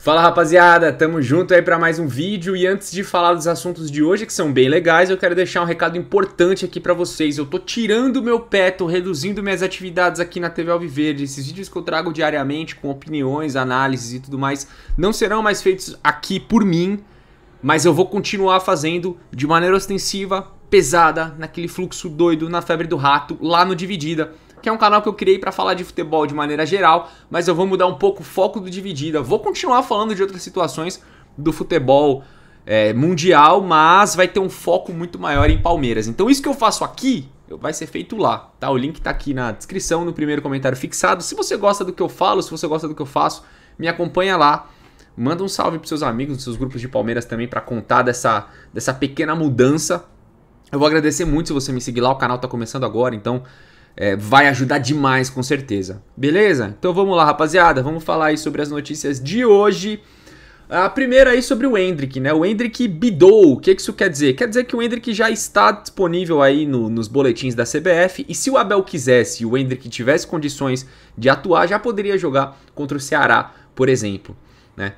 Fala rapaziada, tamo junto aí para mais um vídeo e antes de falar dos assuntos de hoje que são bem legais, eu quero deixar um recado importante aqui para vocês. Eu tô tirando meu pé, tô reduzindo minhas atividades aqui na TV Alviverde. Esses vídeos que eu trago diariamente com opiniões, análises e tudo mais não serão mais feitos aqui por mim, mas eu vou continuar fazendo de maneira ostensiva, pesada, naquele fluxo doido, na febre do rato, lá no Dividida que é um canal que eu criei para falar de futebol de maneira geral, mas eu vou mudar um pouco o foco do Dividida. Vou continuar falando de outras situações do futebol é, mundial, mas vai ter um foco muito maior em Palmeiras. Então isso que eu faço aqui vai ser feito lá, tá? O link tá aqui na descrição, no primeiro comentário fixado. Se você gosta do que eu falo, se você gosta do que eu faço, me acompanha lá. Manda um salve para seus amigos, seus grupos de Palmeiras também para contar dessa, dessa pequena mudança eu vou agradecer muito se você me seguir lá, o canal está começando agora, então é, vai ajudar demais com certeza. Beleza? Então vamos lá, rapaziada, vamos falar aí sobre as notícias de hoje. A primeira aí sobre o Hendrick, né? O Hendrick bidou. O que isso quer dizer? Quer dizer que o Hendrick já está disponível aí no, nos boletins da CBF. E se o Abel quisesse e o Hendrick tivesse condições de atuar, já poderia jogar contra o Ceará, por exemplo, né?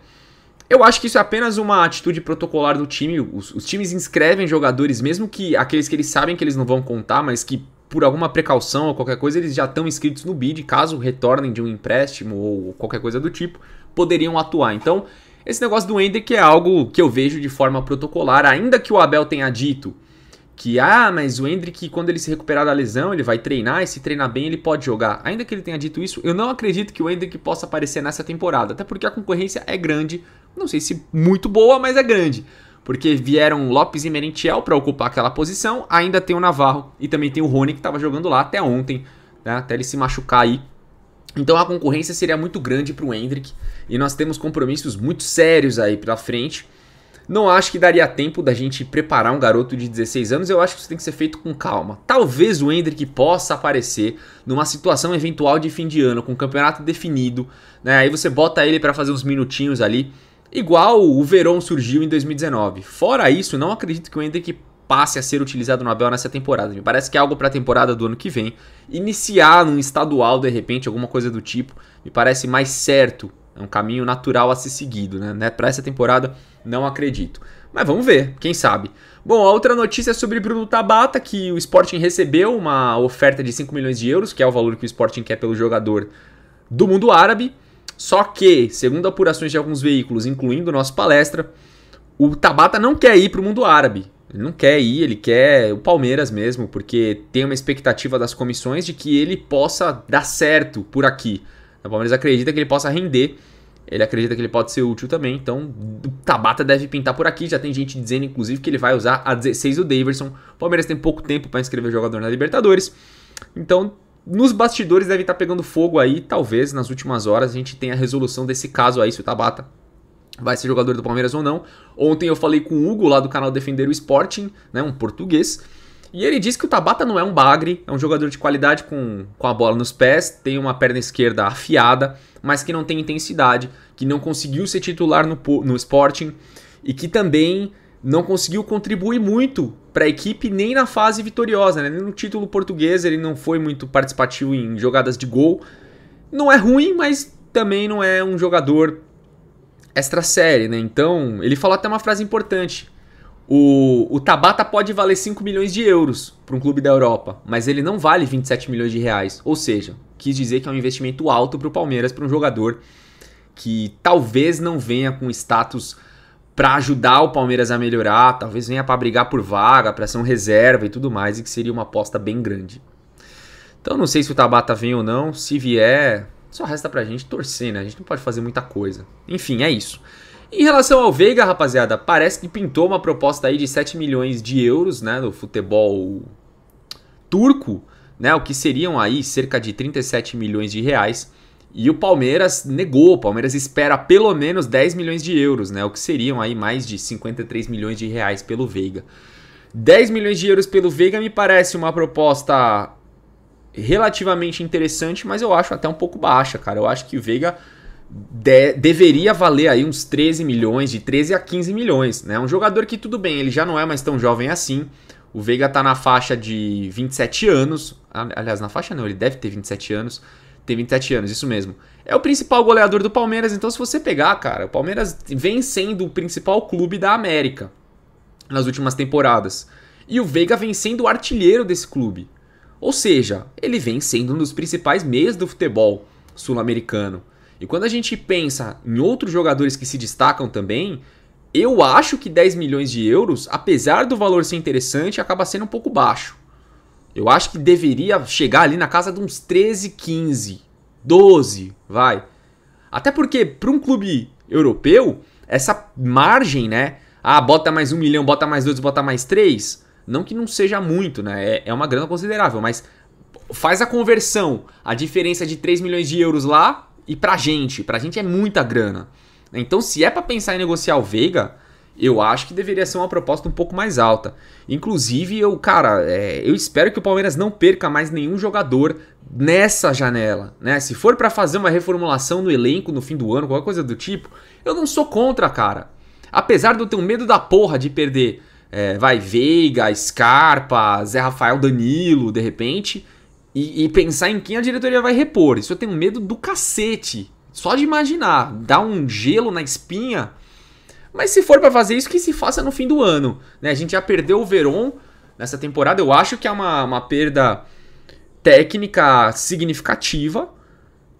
Eu acho que isso é apenas uma atitude protocolar do time. Os, os times inscrevem jogadores, mesmo que aqueles que eles sabem que eles não vão contar, mas que por alguma precaução ou qualquer coisa, eles já estão inscritos no BID, caso retornem de um empréstimo ou qualquer coisa do tipo, poderiam atuar. Então, esse negócio do Ender que é algo que eu vejo de forma protocolar, ainda que o Abel tenha dito que ah, mas o Hendrick, quando ele se recuperar da lesão, ele vai treinar e se treinar bem, ele pode jogar. Ainda que ele tenha dito isso, eu não acredito que o Hendrick possa aparecer nessa temporada, até porque a concorrência é grande, não sei se muito boa, mas é grande porque vieram Lopes e Merentiel para ocupar aquela posição. Ainda tem o Navarro e também tem o Rony, que estava jogando lá até ontem, né? até ele se machucar aí. Então a concorrência seria muito grande para o Hendrick e nós temos compromissos muito sérios aí pela frente. Não acho que daria tempo da gente preparar um garoto de 16 anos, eu acho que isso tem que ser feito com calma. Talvez o Hendrick possa aparecer numa situação eventual de fim de ano, com o campeonato definido, né? Aí você bota ele para fazer uns minutinhos ali Igual o Verón surgiu em 2019. Fora isso, não acredito que o Hendrick passe a ser utilizado no Abel nessa temporada. Me parece que é algo para a temporada do ano que vem. Iniciar num estadual, de repente, alguma coisa do tipo, me parece mais certo. É um caminho natural a ser seguido, né? né? Para essa temporada, não acredito. Mas vamos ver, quem sabe. Bom, a outra notícia é sobre Bruno Tabata, que o Sporting recebeu uma oferta de 5 milhões de euros, que é o valor que o Sporting quer pelo jogador do mundo árabe. Só que, segundo apurações de alguns veículos, incluindo nossa palestra, o Tabata não quer ir para o mundo árabe. Ele não quer ir, ele quer o Palmeiras mesmo, porque tem uma expectativa das comissões de que ele possa dar certo por aqui. O Palmeiras acredita que ele possa render, ele acredita que ele pode ser útil também, então o Tabata deve pintar por aqui. Já tem gente dizendo, inclusive, que ele vai usar a 16 do Daverson. O Palmeiras tem pouco tempo para inscrever jogador na Libertadores, então nos bastidores devem estar tá pegando fogo aí, talvez nas últimas horas a gente tenha a resolução desse caso aí, se o Tabata vai ser jogador do Palmeiras ou não. Ontem eu falei com o Hugo lá do canal Defender o Sporting, né, um português, e ele disse que o Tabata não é um bagre, é um jogador de qualidade com, com a bola nos pés, tem uma perna esquerda afiada, mas que não tem intensidade, que não conseguiu ser titular no, no Sporting e que também não conseguiu contribuir muito para a equipe nem na fase vitoriosa, né? nem no título português ele não foi muito participativo em jogadas de gol. Não é ruim, mas também não é um jogador extra série, né? Então, ele falou até uma frase importante. O, o Tabata pode valer 5 milhões de euros para um clube da Europa, mas ele não vale 27 milhões de reais. Ou seja, quis dizer que é um investimento alto para o Palmeiras, para um jogador que talvez não venha com status para ajudar o Palmeiras a melhorar, talvez venha para brigar por vaga, para ser um reserva e tudo mais, e que seria uma aposta bem grande. Então não sei se o Tabata vem ou não, se vier, só resta pra gente torcer, né? A gente não pode fazer muita coisa. Enfim, é isso. Em relação ao Veiga, rapaziada, parece que pintou uma proposta aí de 7 milhões de euros, né, no futebol turco, né, o que seriam aí cerca de 37 milhões de reais. E o Palmeiras negou, o Palmeiras espera pelo menos 10 milhões de euros, né? O que seriam aí mais de 53 milhões de reais pelo Veiga. 10 milhões de euros pelo Veiga me parece uma proposta relativamente interessante, mas eu acho até um pouco baixa, cara. Eu acho que o Veiga de, deveria valer aí uns 13 milhões, de 13 a 15 milhões, né? Um jogador que tudo bem, ele já não é mais tão jovem assim. O Veiga tá na faixa de 27 anos, aliás, na faixa não, ele deve ter 27 anos. Tem 27 anos, isso mesmo. É o principal goleador do Palmeiras, então se você pegar, cara, o Palmeiras vem sendo o principal clube da América nas últimas temporadas. E o Veiga vem sendo o artilheiro desse clube. Ou seja, ele vem sendo um dos principais meios do futebol sul-americano. E quando a gente pensa em outros jogadores que se destacam também, eu acho que 10 milhões de euros, apesar do valor ser interessante, acaba sendo um pouco baixo. Eu acho que deveria chegar ali na casa de uns 13, 15, 12, vai. Até porque para um clube europeu, essa margem, né? Ah, bota mais um milhão, bota mais dois, bota mais três. Não que não seja muito, né? É, é uma grana considerável, mas faz a conversão. A diferença de 3 milhões de euros lá e pra gente. Pra gente é muita grana. Então, se é para pensar em negociar o Veiga, eu acho que deveria ser uma proposta um pouco mais alta. Inclusive, eu, cara, é, eu espero que o Palmeiras não perca mais nenhum jogador nessa janela, né? Se for para fazer uma reformulação no elenco no fim do ano, qualquer coisa do tipo, eu não sou contra, cara. Apesar de eu ter um medo da porra de perder, é, vai Veiga, Scarpa, Zé Rafael Danilo, de repente, e, e pensar em quem a diretoria vai repor. Isso eu tenho medo do cacete. Só de imaginar, dá um gelo na espinha mas se for para fazer isso, que se faça no fim do ano. Né? A gente já perdeu o Veron nessa temporada. Eu acho que é uma, uma perda técnica significativa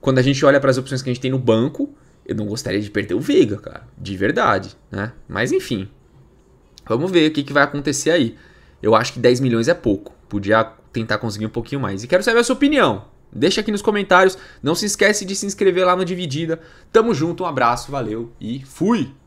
quando a gente olha para as opções que a gente tem no banco. Eu não gostaria de perder o Veiga, cara. De verdade, né? Mas enfim. Vamos ver o que, que vai acontecer aí. Eu acho que 10 milhões é pouco. Podia tentar conseguir um pouquinho mais. E quero saber a sua opinião. Deixa aqui nos comentários. Não se esquece de se inscrever lá no Dividida. Tamo junto, um abraço, valeu e fui!